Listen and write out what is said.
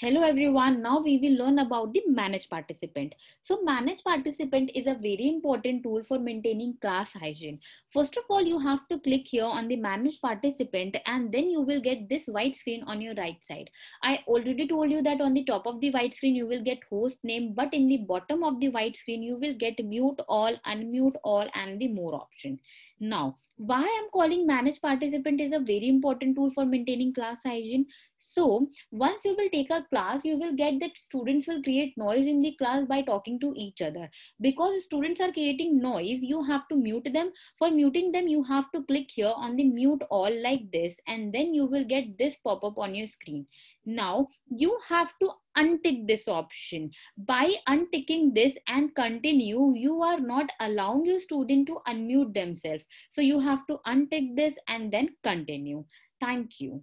Hello everyone, now we will learn about the Manage Participant. So Manage Participant is a very important tool for maintaining class hygiene. First of all, you have to click here on the Manage Participant and then you will get this white screen on your right side. I already told you that on the top of the white screen, you will get host name, but in the bottom of the white screen, you will get mute all, unmute all and the more option. Now, why I'm calling Manage Participant is a very important tool for maintaining class hygiene. So once you will take a class you will get that students will create noise in the class by talking to each other because students are creating noise you have to mute them for muting them you have to click here on the mute all like this and then you will get this pop up on your screen now you have to untick this option by unticking this and continue you are not allowing your student to unmute themselves so you have to untick this and then continue thank you